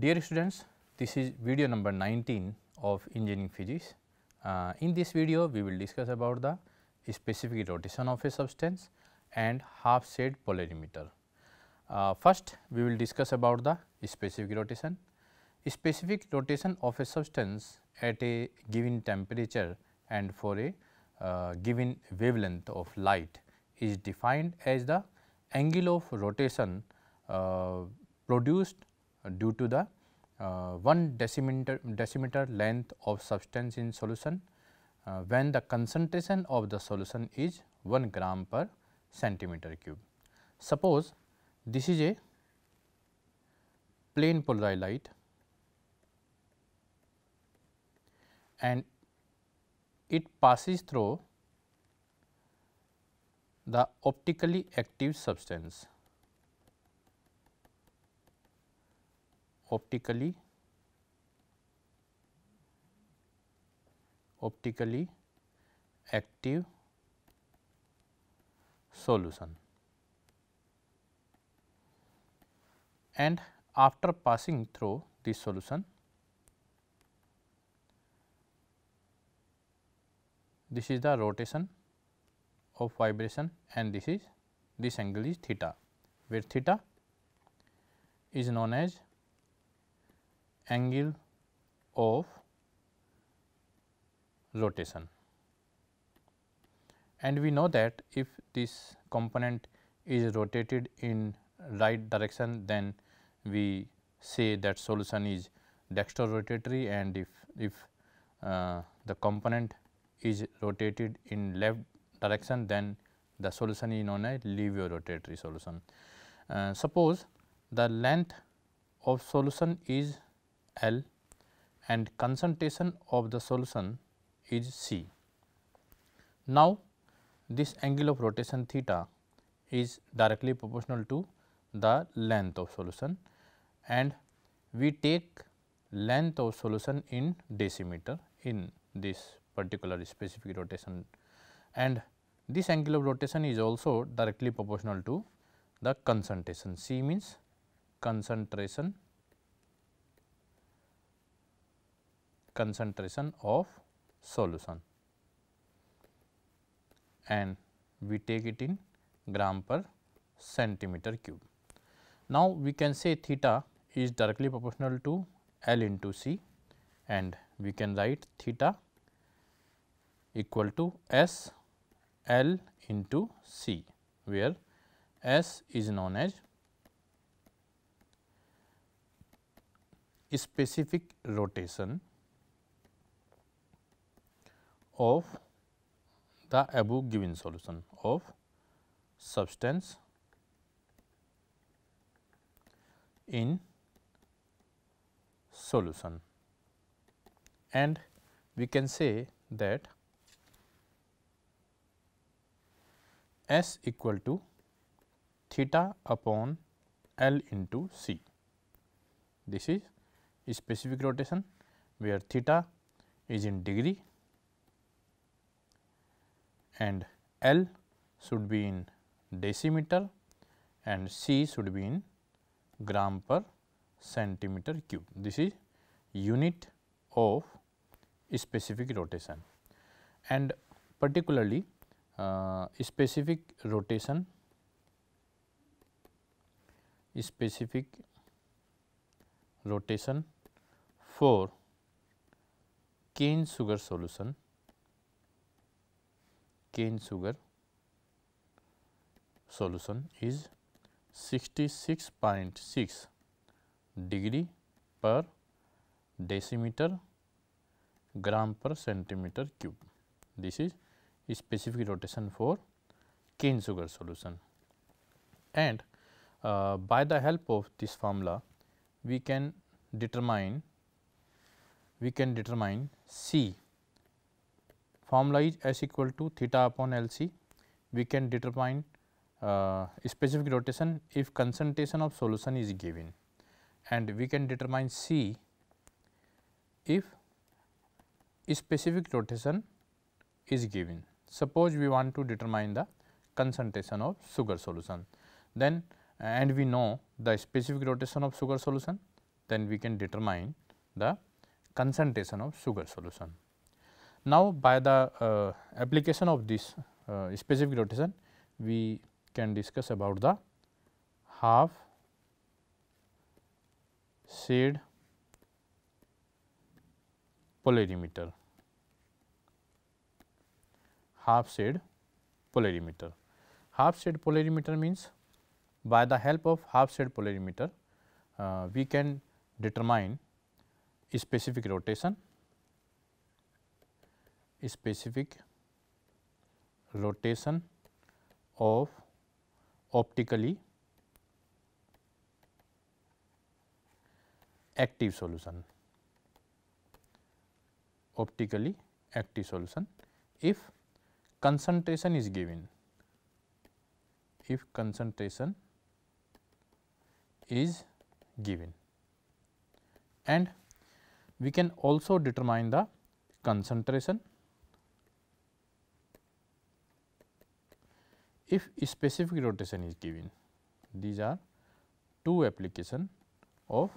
Dear students, this is video number 19 of engineering physics. Uh, in this video, we will discuss about the specific rotation of a substance and half shed polarimeter. Uh, first, we will discuss about the specific rotation. Specific rotation of a substance at a given temperature and for a uh, given wavelength of light is defined as the angle of rotation uh, produced uh, due to the uh, 1 decimeter, decimeter length of substance in solution uh, when the concentration of the solution is 1 gram per centimeter cube. Suppose this is a plane polarized light and it passes through the optically active substance optically optically active solution and after passing through this solution this is the rotation of vibration and this is this angle is theta where theta is known as angle of rotation. And we know that if this component is rotated in right direction then we say that solution is dextrorotatory and if, if uh, the component is rotated in left direction then the solution is known as levorotatory solution. Uh, suppose the length of solution is L and concentration of the solution is C. Now, this angle of rotation theta is directly proportional to the length of solution and we take length of solution in decimeter in this particular specific rotation and this angle of rotation is also directly proportional to the concentration C means concentration concentration of solution and we take it in gram per centimeter cube. Now, we can say theta is directly proportional to L into C and we can write theta equal to S L into C where S is known as specific rotation of the above given solution of substance in solution and we can say that S equal to theta upon L into C. This is specific rotation where theta is in degree and L should be in decimeter and C should be in gram per centimeter cube. This is unit of specific rotation and particularly uh, specific rotation specific rotation for cane sugar solution cane sugar solution is 66.6 degree per decimeter gram per centimeter cube. This is specific rotation for cane sugar solution. And uh, by the help of this formula, we can determine we can determine C formula is S equal to theta upon LC. We can determine uh, specific rotation if concentration of solution is given and we can determine C if specific rotation is given. Suppose we want to determine the concentration of sugar solution then and we know the specific rotation of sugar solution then we can determine the concentration of sugar solution. Now, by the uh, application of this uh, specific rotation, we can discuss about the half shade polarimeter, half shade polarimeter. Half shade polarimeter means by the help of half shade polarimeter, uh, we can determine specific rotation specific rotation of optically active solution optically active solution if concentration is given if concentration is given and we can also determine the concentration if specific rotation is given. These are two application of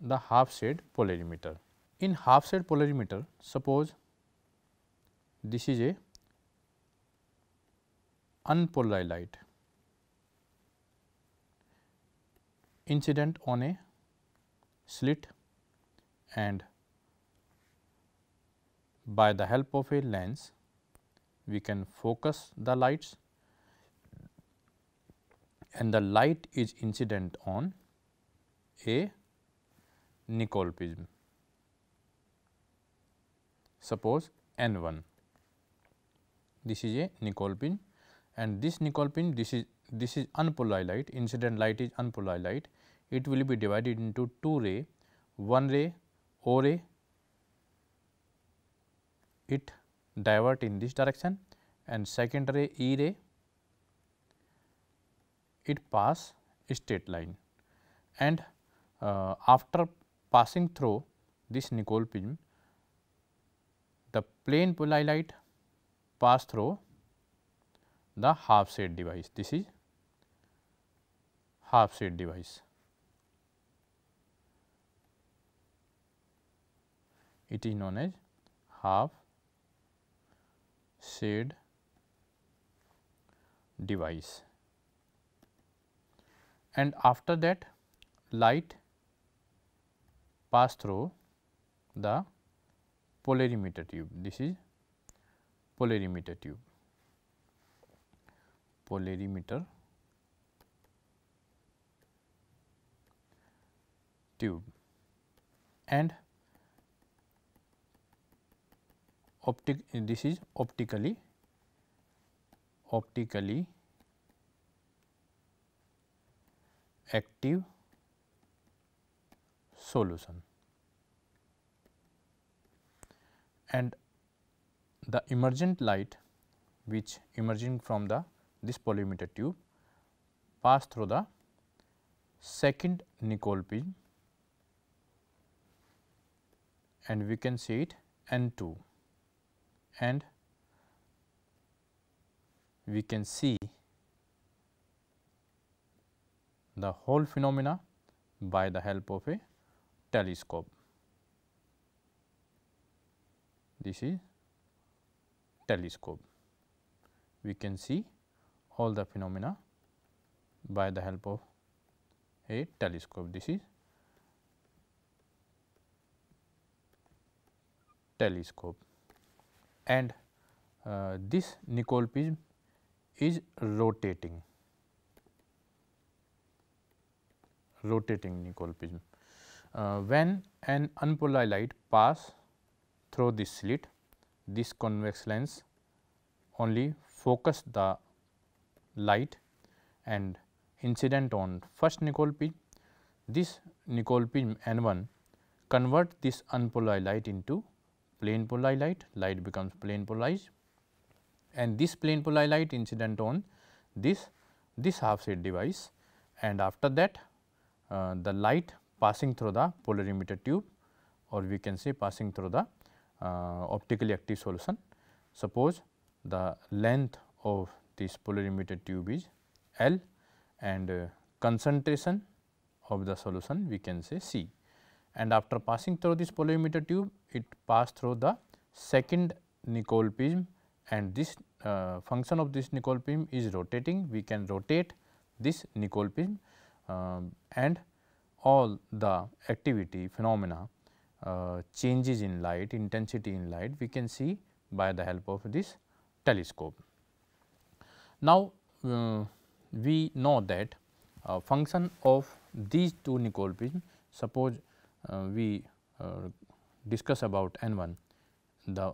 the half shade polarimeter. In half shade polarimeter, suppose this is a unpolarized light incident on a slit and by the help of a lens we can focus the lights and the light is incident on a Nicol prism. Suppose N 1, this is a Nicol pin and this Nicol pin this is this is unpolarized light incident light is unpolarized light it will be divided into two ray one ray O ray it divert in this direction and second ray E ray it pass straight line and uh, after passing through this nickel pin, the plane polylite pass through the half shade device this is half shade device. It is known as half shade device and after that light pass through the polarimeter tube. This is polarimeter tube. Polarimeter tube and optic this is optically optically active solution. And the emergent light which emerging from the this polymeter tube pass through the second Nicol pin and we can see it N2 and we can see the whole phenomena by the help of a telescope. This is telescope. We can see all the phenomena by the help of a telescope. This is telescope and uh, this Nicol prism is rotating. rotating Nicol prism. Uh, when an unpolarized light pass through this slit, this convex lens only focus the light and incident on first Nicol prism. This Nicol prism N1 convert this unpolarized light into plane polarized light, light becomes plane polarized and this plane polarized light incident on this this half set device and after that uh, the light passing through the polarimeter tube or we can say passing through the uh, optically active solution. Suppose the length of this polarimeter tube is L and uh, concentration of the solution we can say C. And after passing through this polarimeter tube, it passed through the second Nicol prism and this uh, function of this Nicol prism is rotating. We can rotate this Nicol prism um, and all the activity phenomena uh, changes in light, intensity in light we can see by the help of this telescope. Now, uh, we know that uh, function of these two Nicol prism suppose uh, we uh, discuss about n 1 the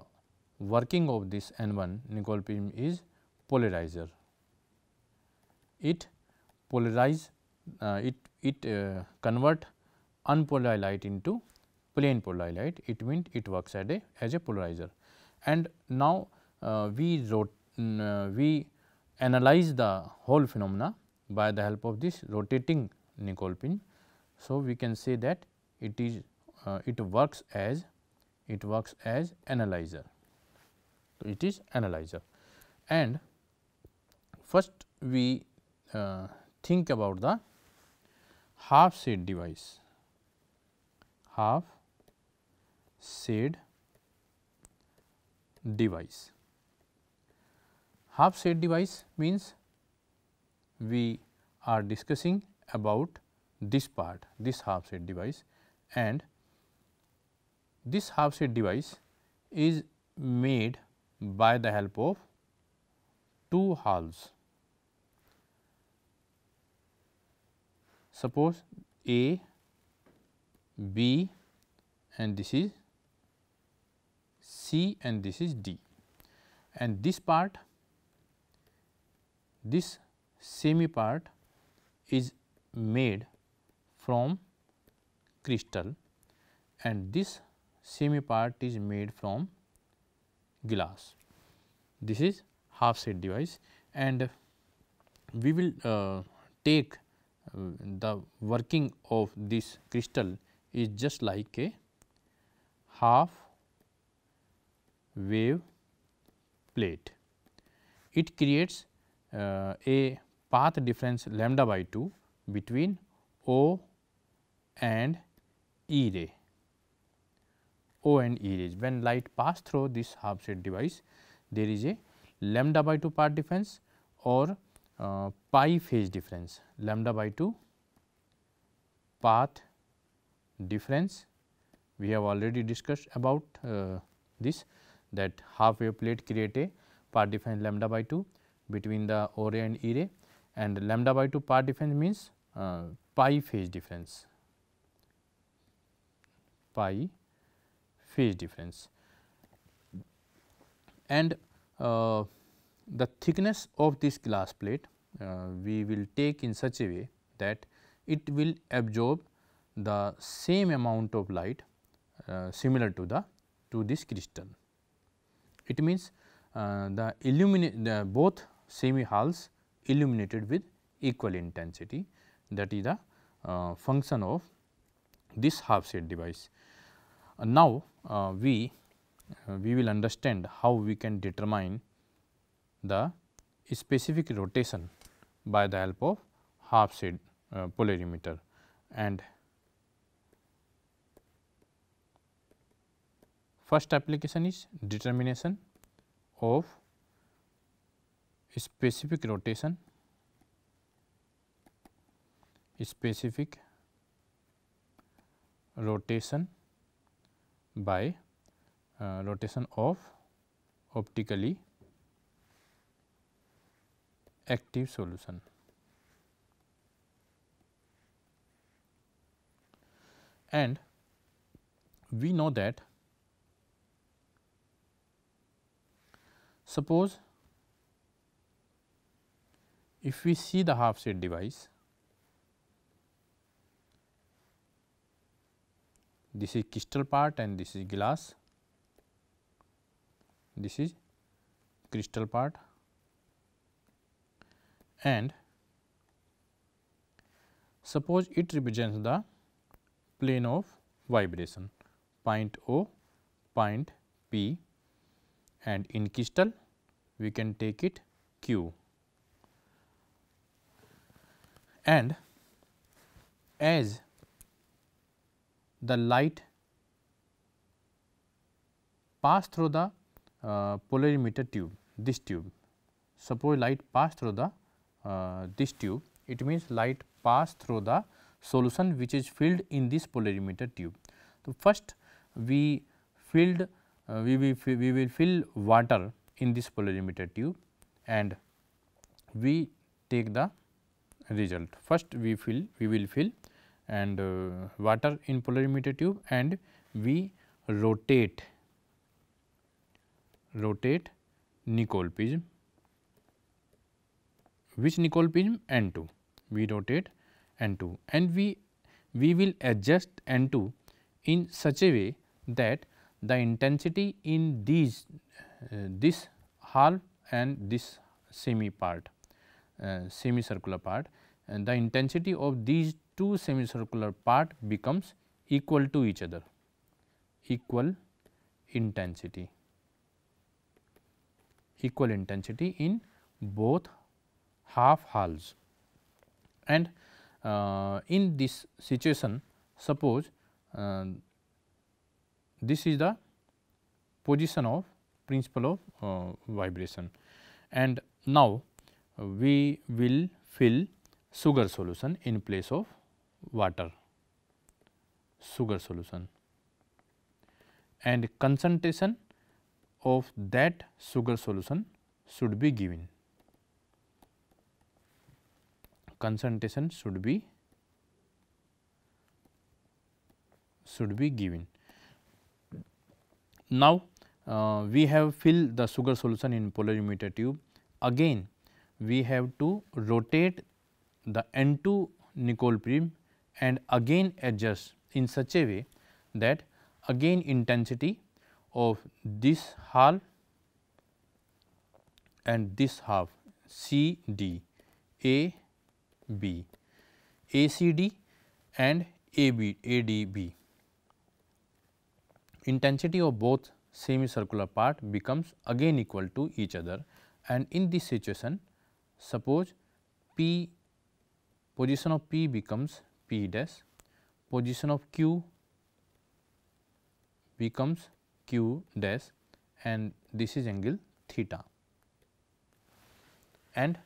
working of this n 1 Nicol prism is polarizer. It polarize uh, it, it uh, convert unpolarized light into plane polarized light it means it works at a, as a polarizer. And now, uh, we wrote mm, we analyze the whole phenomena by the help of this rotating Nicol pin. So, we can say that it is uh, it works as it works as analyzer. So, it is analyzer and first we uh, think about the half shade device, half shade device. Half shade device means we are discussing about this part, this half shade device and this half shade device is made by the help of two halves Suppose A, B and this is C and this is D and this part, this semi part is made from crystal and this semi part is made from glass. This is half set device and we will uh, take the working of this crystal is just like a half wave plate. It creates uh, a path difference lambda by 2 between O and E ray, O and E rays. When light pass through this half set device, there is a lambda by 2 path difference or uh, pi phase difference lambda by 2 path difference we have already discussed about uh, this that half wave plate create a path difference lambda by 2 between the O ray and E ray and lambda by 2 path difference means uh, pi phase difference pi phase difference and uh, the thickness of this glass plate uh, we will take in such a way that it will absorb the same amount of light uh, similar to the to this crystal. It means uh, the illuminate the both semi halls illuminated with equal intensity that is the uh, function of this half set device. Uh, now, uh, we we will understand how we can determine the specific rotation by the help of half seed uh, polarimeter and first application is determination of specific rotation specific rotation by uh, rotation of optically active solution. And we know that suppose if we see the half set device this is crystal part and this is glass this is crystal part and suppose it represents the plane of vibration point O, point P and in crystal we can take it Q. And as the light pass through the uh, polarimeter tube, this tube, suppose light pass through the uh, this tube, it means light pass through the solution which is filled in this polarimeter tube. So, first we filled uh, we, will, we will fill water in this polarimeter tube and we take the result. First we fill we will fill and uh, water in polarimeter tube and we rotate rotate Nicol prism which Nicol prism N2 we rotate N2 and we we will adjust N2 in such a way that the intensity in these uh, this half and this semi part uh, semicircular part and the intensity of these two semicircular part becomes equal to each other equal intensity equal intensity in both half hulls and uh, in this situation suppose uh, this is the position of principle of uh, vibration and now we will fill sugar solution in place of water sugar solution and concentration of that sugar solution should be given. concentration should be should be given. Now, uh, we have filled the sugar solution in polarimeter tube. Again, we have to rotate the N2 nicol Nicole and again adjust in such a way that again intensity of this half and this half C D A B, ACD and AB, ADB. Intensity of both semicircular part becomes again equal to each other and in this situation suppose P position of P becomes P dash, position of Q becomes Q dash and this is angle theta. And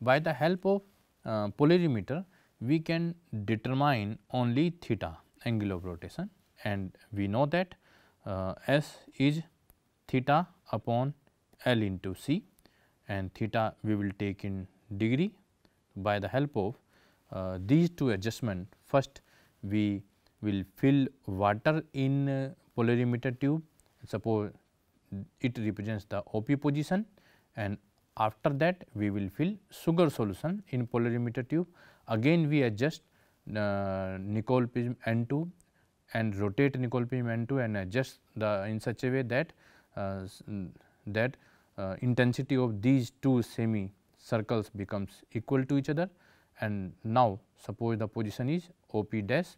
by the help of uh, polarimeter, we can determine only theta angle of rotation and we know that uh, S is theta upon L into C and theta we will take in degree by the help of uh, these two adjustment first we will fill water in uh, polarimeter tube suppose it represents the OP position and after that we will fill sugar solution in polarimeter tube. Again we adjust uh, Nicol prism N2 and rotate Nicol prism N2 and adjust the in such a way that uh, that uh, intensity of these two semi circles becomes equal to each other and now suppose the position is OP dash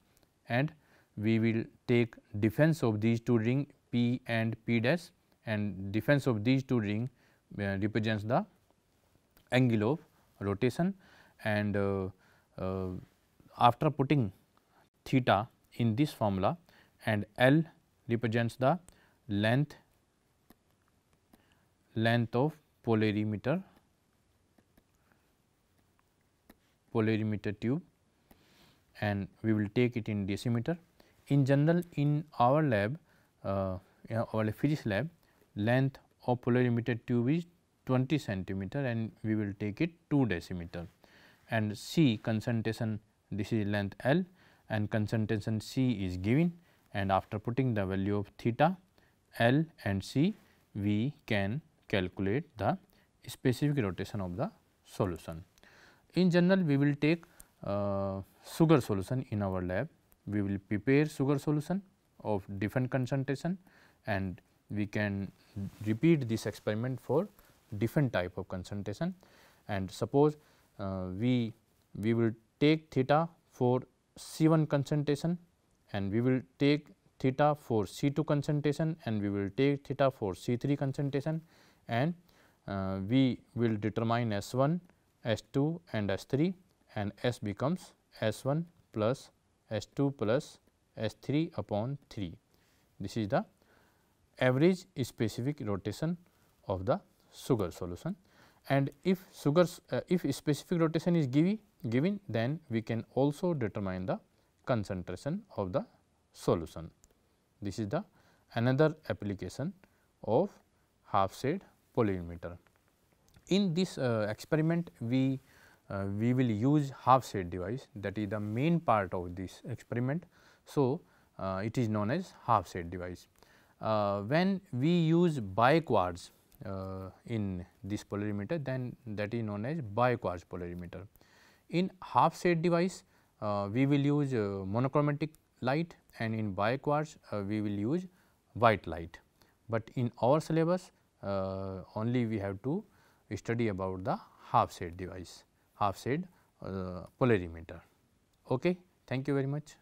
and we will take defense of these two ring P and P dash and defense of these two ring represents the angle of rotation and uh, uh, after putting theta in this formula and L represents the length length of polarimeter polarimeter tube and we will take it in decimeter. In general in our lab uh, in our physics lab length of polarimeter tube is 20 centimeter and we will take it 2 decimeter and C concentration this is length L and concentration C is given and after putting the value of theta L and C we can calculate the specific rotation of the solution. In general we will take uh, sugar solution in our lab, we will prepare sugar solution of different concentration and we can repeat this experiment for different type of concentration and suppose uh, we we will take theta for C1 concentration and we will take theta for C2 concentration and we will take theta for C3 concentration and uh, we will determine S1, S2 and S3 and S becomes S1 plus S2 plus S3 upon 3. This is the average specific rotation of the sugar solution and if sugar, uh, if specific rotation is given given then we can also determine the concentration of the solution this is the another application of half shade polyimeter in this uh, experiment we uh, we will use half shade device that is the main part of this experiment so uh, it is known as half shade device uh, when we use biquartz uh, in this polarimeter then that is known as biquartz polarimeter. In half shade device uh, we will use uh, monochromatic light and in biquartz uh, we will use white light, but in our syllabus uh, only we have to study about the half shade device, half shade polarimeter. Okay. Thank you very much.